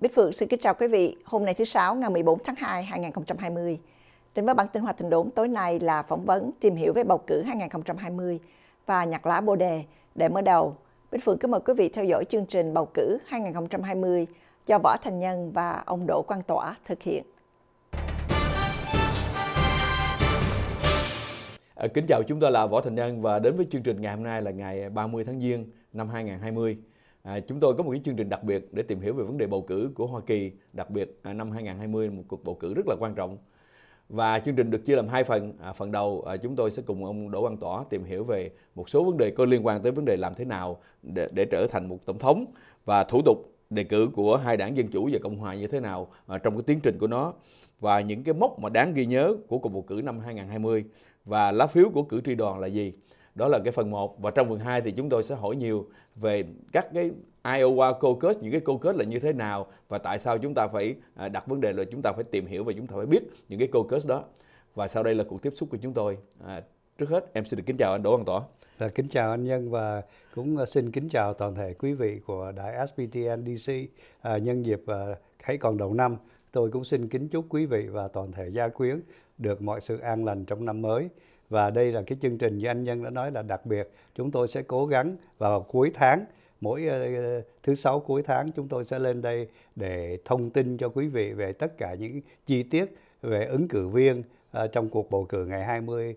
Bích Phượng xin kính chào quý vị. Hôm nay thứ Sáu ngày 14 tháng 2, 2020. Đến với bản tin hoạt tình đốn tối nay là phỏng vấn tìm hiểu về bầu cử 2020 và nhặt lá bồ đề. Để mở đầu, Bích Phượng kính mời quý vị theo dõi chương trình bầu cử 2020 do Võ Thành Nhân và ông Đỗ Quang Tỏa thực hiện. À, kính chào chúng tôi là Võ Thành Nhân và đến với chương trình ngày hôm nay là ngày 30 tháng Giêng năm 2020. À, chúng tôi có một cái chương trình đặc biệt để tìm hiểu về vấn đề bầu cử của Hoa Kỳ, đặc biệt à, năm 2020 một cuộc bầu cử rất là quan trọng. Và chương trình được chia làm hai phần. À, phần đầu à, chúng tôi sẽ cùng ông Đỗ Văn Tỏa tìm hiểu về một số vấn đề có liên quan tới vấn đề làm thế nào để, để trở thành một tổng thống và thủ tục đề cử của hai đảng Dân Chủ và Cộng Hòa như thế nào à, trong cái tiến trình của nó và những cái mốc mà đáng ghi nhớ của cuộc bầu cử năm 2020 và lá phiếu của cử tri đoàn là gì. Đó là cái phần 1 và trong phần 2 thì chúng tôi sẽ hỏi nhiều về các cái Iowa caucus, những cái caucus là như thế nào và tại sao chúng ta phải à, đặt vấn đề là chúng ta phải tìm hiểu và chúng ta phải biết những cái caucus đó. Và sau đây là cuộc tiếp xúc của chúng tôi. À, trước hết em xin được kính chào anh Đỗ Văn Tỏ. Và dạ, kính chào anh Nhân và cũng à, xin kính chào toàn thể quý vị của Đài SPTN DC à, nhân dịp à, hãy còn đầu năm. Tôi cũng xin kính chúc quý vị và toàn thể gia quyến được mọi sự an lành trong năm mới và đây là cái chương trình như anh Nhân đã nói là đặc biệt chúng tôi sẽ cố gắng vào cuối tháng mỗi ờ, thứ sáu cuối tháng chúng tôi sẽ lên đây để thông tin cho quý vị về tất cả những chi tiết về ứng cử viên ờ, trong cuộc bầu cử ngày 20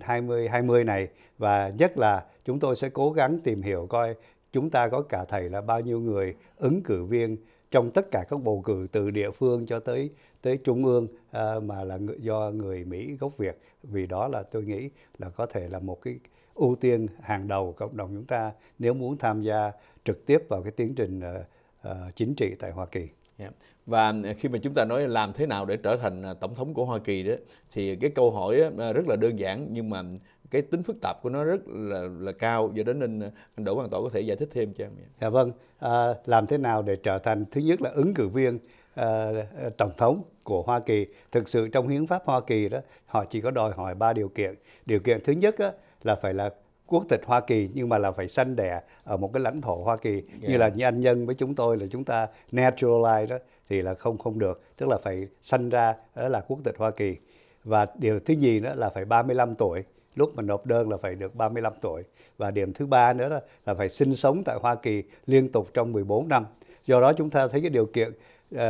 20 20 này và nhất là chúng tôi sẽ cố gắng tìm hiểu coi chúng ta có cả thầy là bao nhiêu người ứng cử viên trong tất cả các bầu cử từ địa phương cho tới tới trung ương à, mà là do người Mỹ gốc Việt vì đó là tôi nghĩ là có thể là một cái ưu tiên hàng đầu cộng đồng chúng ta nếu muốn tham gia trực tiếp vào cái tiến trình uh, uh, chính trị tại Hoa Kỳ. Yeah. Dạ. Và khi mà chúng ta nói làm thế nào để trở thành à, tổng thống của Hoa Kỳ đó thì cái câu hỏi rất là đơn giản nhưng mà cái tính phức tạp của nó rất là là cao do đó nên ờ, anh Đỗ Hoàng Tổ có thể giải thích thêm cho em. Dạ vâng, à, làm thế nào để trở thành thứ nhất là ứng cử viên à, tổng thống của Hoa Kỳ thực sự trong hiến pháp Hoa Kỳ đó họ chỉ có đòi hỏi ba điều kiện. Điều kiện thứ nhất á, là phải là quốc tịch Hoa Kỳ nhưng mà là phải sanh đẻ ở một cái lãnh thổ Hoa Kỳ yeah. như dạ. là như anh nhân với chúng tôi là chúng ta naturalize đó thì là không không được tức là phải sanh ra đó là quốc tịch Hoa Kỳ và điều thứ gì đó là phải 35 tuổi lúc mà nộp đơn là phải được 35 tuổi và điểm thứ ba nữa là, là phải sinh sống tại Hoa Kỳ liên tục trong 14 năm do đó chúng ta thấy cái điều kiện uh,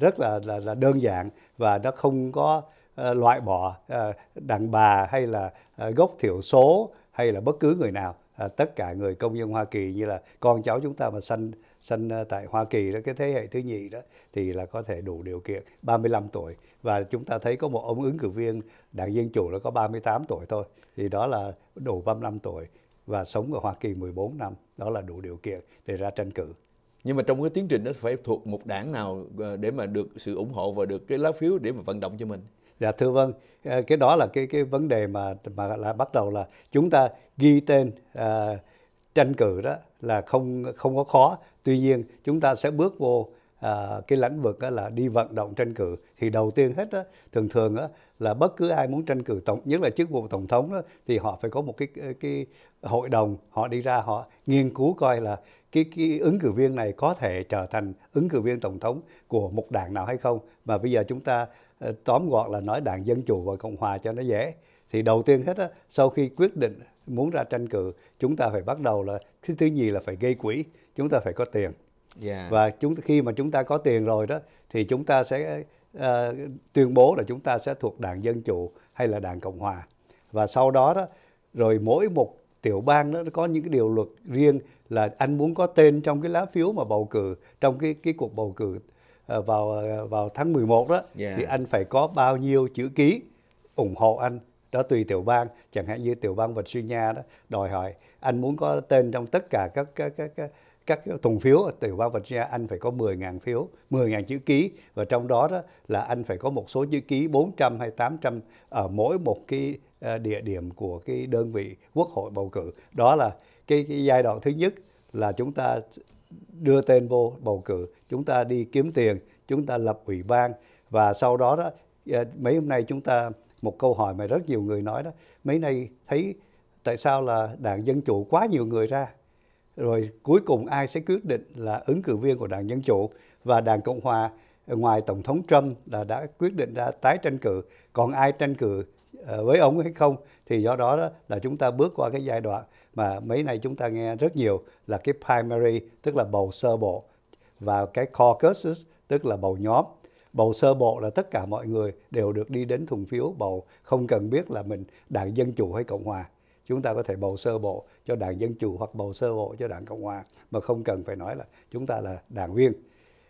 rất là, là là đơn giản và nó không có uh, loại bỏ uh, đàn bà hay là uh, gốc thiểu số hay là bất cứ người nào à, tất cả người công dân Hoa Kỳ như là con cháu chúng ta mà sanh sanh ờ, tại Hoa Kỳ đó cái thế hệ thứ nhì đó thì là có thể đủ điều kiện 35 tuổi và chúng ta thấy có một ông ứng cử viên đảng Dân chủ là có 38 tuổi thôi thì đó là đủ 35 tuổi và sống ở Hoa Kỳ 14 năm đó là đủ điều kiện để ra tranh cử nhưng mà trong cái tiến trình đó phải thuộc một đảng nào ờ, để mà được sự ủng hộ và được cái lá phiếu để mà vận động cho mình dạ thưa vâng ờ, cái đó là cái cái vấn đề mà mà là bắt đầu là chúng ta ghi tên à, tranh cử đó là không không có khó tuy nhiên chúng ta sẽ bước vô à, cái lĩnh vực đó là đi vận động tranh cử thì đầu tiên hết đó, thường thường đó, là bất cứ ai muốn tranh cử tổng nhất là chức vụ tổng thống đó, thì họ phải có một cái cái hội đồng họ đi ra họ nghiên cứu coi là cái cái ứng cử viên này có thể trở thành ứng cử viên tổng thống của một đảng nào hay không mà bây giờ chúng ta Ờ, tóm gọn là nói đảng Dân Chủ và Cộng Hòa cho nó dễ. Thì đầu tiên hết, á, sau khi quyết định muốn ra tranh cử, chúng ta phải bắt đầu là, thứ, thứ nhì là phải gây quỹ, chúng ta phải có tiền. Yeah. Dạ. Và chúng khi mà chúng ta có tiền rồi đó, thì chúng ta sẽ uh, tuyên bố là chúng ta sẽ thuộc đảng Dân Chủ hay là đảng Cộng Hòa. Và sau đó đó, rồi mỗi một tiểu bang đó, nó có những cái điều luật riêng là anh muốn có tên trong cái lá phiếu mà bầu cử trong cái cái cuộc bầu cử Ờ, vào ờ, vào tháng 11 đó yeah. thì dạ. anh phải có bao nhiêu chữ ký ủng hộ anh đó tùy tiểu bang chẳng hạn như tiểu bang vật suy nha đó đòi hỏi anh muốn có tên trong tất cả các các các, các các thùng phiếu ở tiểu bang Virginia anh phải có 10.000 phiếu, 10.000 chữ ký và trong đó đó là anh phải có một số chữ ký 400 hay 800 ở ờ, mỗi một cái địa điểm của cái đơn vị quốc hội bầu cử. Đó là cái, cái giai đoạn thứ nhất là chúng ta đưa tên vô bầu cử chúng ta đi kiếm tiền chúng ta lập ủy ban và sau đó đó à, mấy hôm nay chúng ta một câu hỏi mà rất nhiều người nói đó mấy nay thấy tại sao là đảng dân chủ quá nhiều người ra rồi cuối cùng ai sẽ quyết định là ứng cử viên của đảng dân chủ và đảng cộng hòa ngoài tổng thống trump là đã quyết định ra tái tranh cử còn ai tranh cử Ờ, với ông hay không thì do đó, đó là chúng ta bước qua cái giai đoạn mà mấy nay chúng ta nghe rất nhiều là cái primary tức là bầu sơ bộ và cái caucus tức là bầu nhóm bầu sơ bộ là tất cả mọi người đều được đi đến thùng phiếu bầu không cần biết là mình đảng dân chủ hay cộng hòa chúng ta có thể bầu sơ bộ cho đảng dân chủ hoặc bầu sơ bộ cho đảng cộng hòa mà không cần phải nói là chúng ta là đảng viên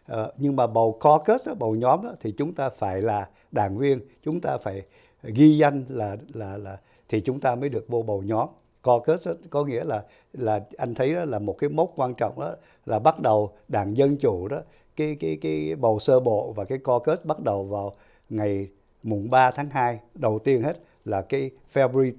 ờ, nhưng mà bầu caucus bầu nhóm đó, thì chúng ta phải là đảng viên chúng ta phải ghi danh là là là thì chúng ta mới được vô bầu nhóm co kết có nghĩa là là anh thấy đó là một cái mốc quan trọng đó là bắt đầu đảng dân chủ đó cái cái cái bầu sơ bộ và cái co kết bắt đầu vào ngày mùng 3 tháng 2 đầu tiên hết là cái February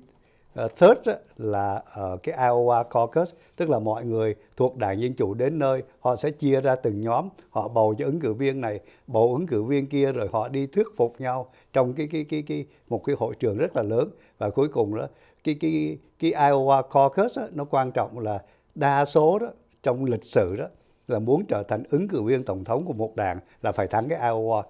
uh, third là uh, cái Iowa caucus tức là mọi người thuộc đảng dân chủ đến nơi họ sẽ chia ra từng nhóm họ bầu cho ứng cử viên này bầu ứng cử viên kia rồi họ đi thuyết phục nhau trong cái cái cái cái một cái hội trường rất là lớn và cuối cùng đó cái cái cái Iowa caucus đó, nó quan trọng là đa số đó trong lịch sử đó là muốn trở thành ứng cử viên tổng thống của một đảng là phải thắng cái Iowa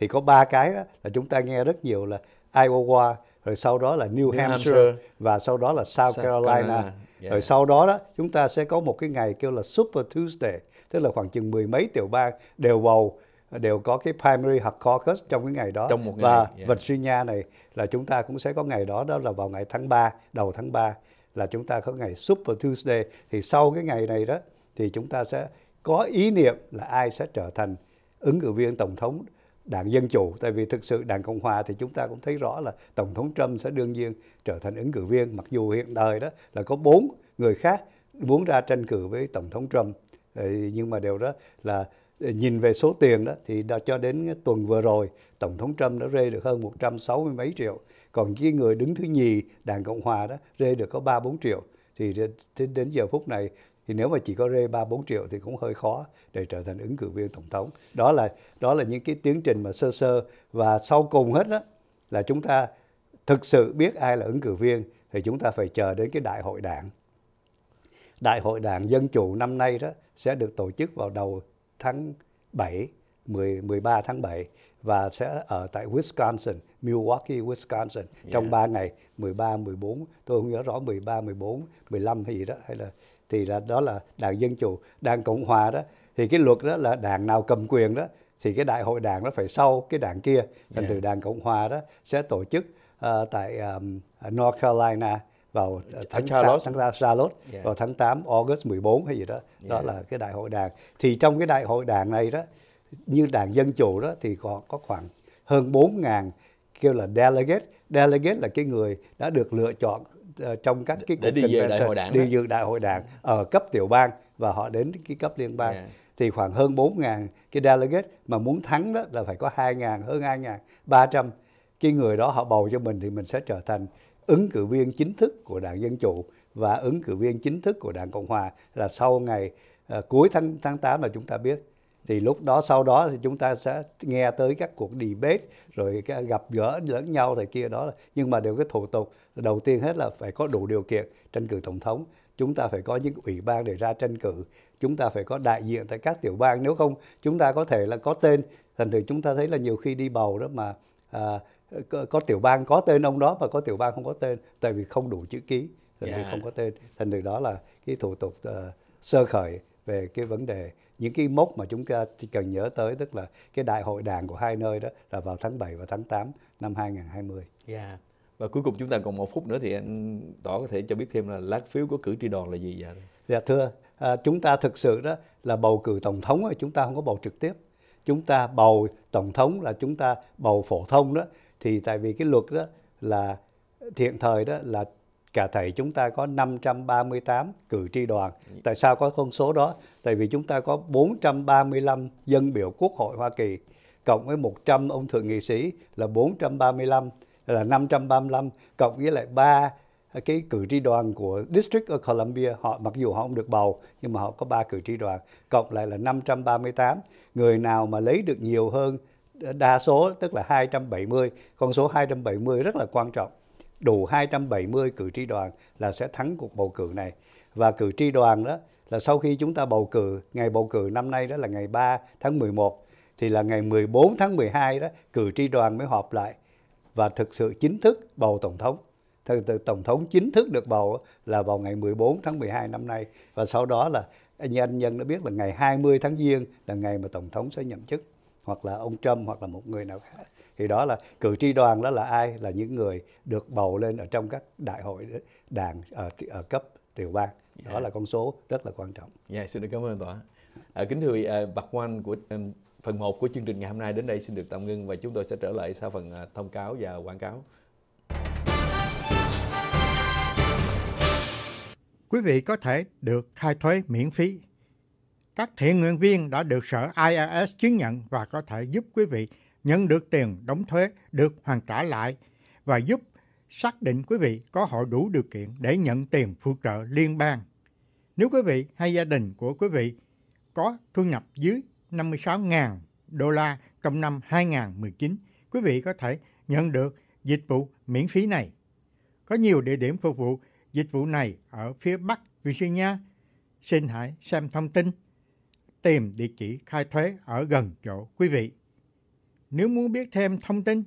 thì có ba cái đó, là chúng ta nghe rất nhiều là Iowa rồi sau đó là New, New Hampshire, Hampshire và sau đó là South, South Carolina. Carolina. Yeah. Rồi sau đó đó chúng ta sẽ có một cái ngày kêu là Super Tuesday, tức là khoảng chừng mười mấy tiểu bang đều bầu đều có cái primary hoặc caucus trong cái ngày đó trong một ngày, và yeah. Virginia này là chúng ta cũng sẽ có ngày đó đó là vào ngày tháng 3, đầu tháng 3 là chúng ta có ngày Super Tuesday thì sau cái ngày này đó thì chúng ta sẽ có ý niệm là ai sẽ trở thành ứng cử viên tổng thống đảng Dân Chủ, tại vì thực sự đảng Cộng Hòa thì chúng ta cũng thấy rõ là Tổng thống Trump sẽ đương nhiên trở thành ứng cử viên, mặc dù hiện thời đó là có bốn người khác muốn ra tranh cử với Tổng thống Trump. Nhưng mà điều đó là ờ, nhìn về số tiền đó thì đã cho đến tuần vừa rồi tổng thống Trump đã rê được hơn 160 mấy triệu còn cái người đứng thứ nhì đảng Cộng hòa đó rê được có 3 4 triệu thì đến giờ phút này thì nếu mà chỉ có rê ba bốn triệu thì cũng hơi khó để trở thành ứng cử viên tổng thống đó là đó là những cái tiến trình mà sơ sơ và sau cùng hết đó là chúng ta thực sự biết ai là ứng cử viên thì chúng ta phải chờ đến cái đại hội đảng đại hội đảng dân chủ năm nay đó sẽ được tổ chức vào đầu tháng 7 10, 13 tháng 7 và sẽ ở tại Wisconsin, Milwaukee, Wisconsin yeah. trong 3 dạ. ngày 13, 14, tôi không nhớ rõ 13, 14, 15 hay gì đó hay là thì là đó là đảng dân chủ đảng cộng hòa đó thì cái luật đó là đảng nào cầm quyền đó thì cái đại hội đảng nó phải sau cái đảng kia thành yeah. từ đảng cộng hòa đó sẽ tổ chức uh, tại um, north carolina vào ờ, tháng Charlotte. 8, tháng Charlotte yeah. vào tháng 8 August 14 hay gì đó. Đó yeah. là cái đại hội đảng. Thì trong cái đại hội đảng này đó như đảng dân chủ đó thì có có khoảng hơn 4.000 kêu là delegate. Delegate là cái người đã được lựa chọn Ờ, trong các cái để đi về đại hội đảng đi dự đại hội đảng ở cấp tiểu bang và họ đến cái cấp liên bang yeah. thì khoảng hơn 4.000 cái delegate mà muốn thắng đó là phải có 2.000 hơn 2.300 cái người đó họ bầu cho mình thì mình sẽ trở thành ứng cử viên chính thức của đảng dân chủ và ứng cử viên chính thức của đảng cộng hòa là sau ngày uh, cuối tháng tháng 8 là chúng ta biết thì lúc đó sau đó thì chúng ta sẽ nghe tới các cuộc debate rồi gặp gỡ lẫn nhau thì kia đó nhưng mà đều cái thủ tục đầu tiên hết là phải có đủ điều kiện tranh cử tổng thống chúng ta phải có những ủy ban để ra tranh cử chúng ta phải có đại diện tại các tiểu bang nếu không chúng ta có thể là có tên thành thử chúng ta thấy là nhiều khi đi bầu đó mà à, có, có tiểu bang có tên ông đó mà có tiểu bang không có tên tại vì không đủ chữ ký thành yeah. Dạ. không có tên thành thử đó là cái thủ tục uh, sơ khởi về cái vấn đề những cái mốc mà chúng ta cần nhớ tới tức là cái đại hội đảng của hai nơi đó là vào tháng 7 và tháng 8 năm 2020. Yeah. Dạ. Và cuối cùng chúng ta còn một phút nữa thì anh Tỏ có thể cho biết thêm là lá phiếu của cử tri đoàn là gì vậy? Dạ thưa, à, chúng ta thực sự đó là bầu cử tổng thống chúng ta không có bầu trực tiếp. Chúng ta bầu tổng thống là chúng ta bầu phổ thông đó thì tại vì cái luật đó là thiện thời đó là cả thầy chúng ta có 538 cử tri đoàn. Tại sao có con số đó? Tại vì chúng ta có 435 dân biểu Quốc hội Hoa Kỳ cộng với 100 ông thượng nghị sĩ là 435 là 535 cộng với lại ba cái cử tri đoàn của District of Columbia họ mặc dù họ không được bầu nhưng mà họ có ba cử tri đoàn cộng lại là 538 người nào mà lấy được nhiều hơn đa số tức là 270 con số 270 rất là quan trọng đủ 270 cử tri đoàn là sẽ thắng cuộc bầu cử này. Và cử tri đoàn đó là sau khi chúng ta bầu cử, ngày bầu cử năm nay đó là ngày 3 tháng 11 thì là ngày 14 tháng 12 đó cử tri đoàn mới họp lại và thực sự chính thức bầu tổng thống. thực sự tổng thống chính thức được bầu là vào ngày 14 tháng 12 năm nay và sau đó là anh nhân dân đã biết là ngày 20 tháng Giêng là ngày mà tổng thống sẽ nhậm chức hoặc là ông Trump hoặc là một người nào khác thì đó là cử tri đoàn đó là ai là những người được bầu lên ở trong các đại hội đảng ở, ờ, ở ờ, cấp tiểu bang đó dạ. là con số rất là quan trọng. Dạ yeah, xin được cảm ơn tòa. À, kính thưa à, bạc quan của à, phần 1 của chương trình ngày hôm nay đến đây xin được tạm ngưng và chúng tôi sẽ trở lại sau phần à, thông cáo và quảng cáo. Quý vị có thể được khai thuế miễn phí. Các thiện nguyện viên đã được sở IRS chứng nhận và có thể giúp quý vị nhận được tiền đóng thuế được hoàn trả lại và giúp xác định quý vị có họ đủ điều kiện để nhận tiền phụ trợ liên bang. Nếu quý vị hay gia đình của quý vị có thu nhập dưới 56.000 đô la trong năm 2019, quý vị có thể nhận được dịch vụ miễn phí này. Có nhiều địa điểm phục vụ dịch vụ này ở phía Bắc Virginia. Xin hãy xem thông tin, tìm địa chỉ khai thuế ở gần chỗ quý vị. Nếu muốn biết thêm thông tin,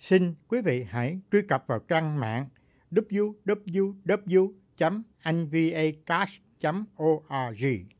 xin quý vị hãy truy cập vào trang mạng www.anvacast.org.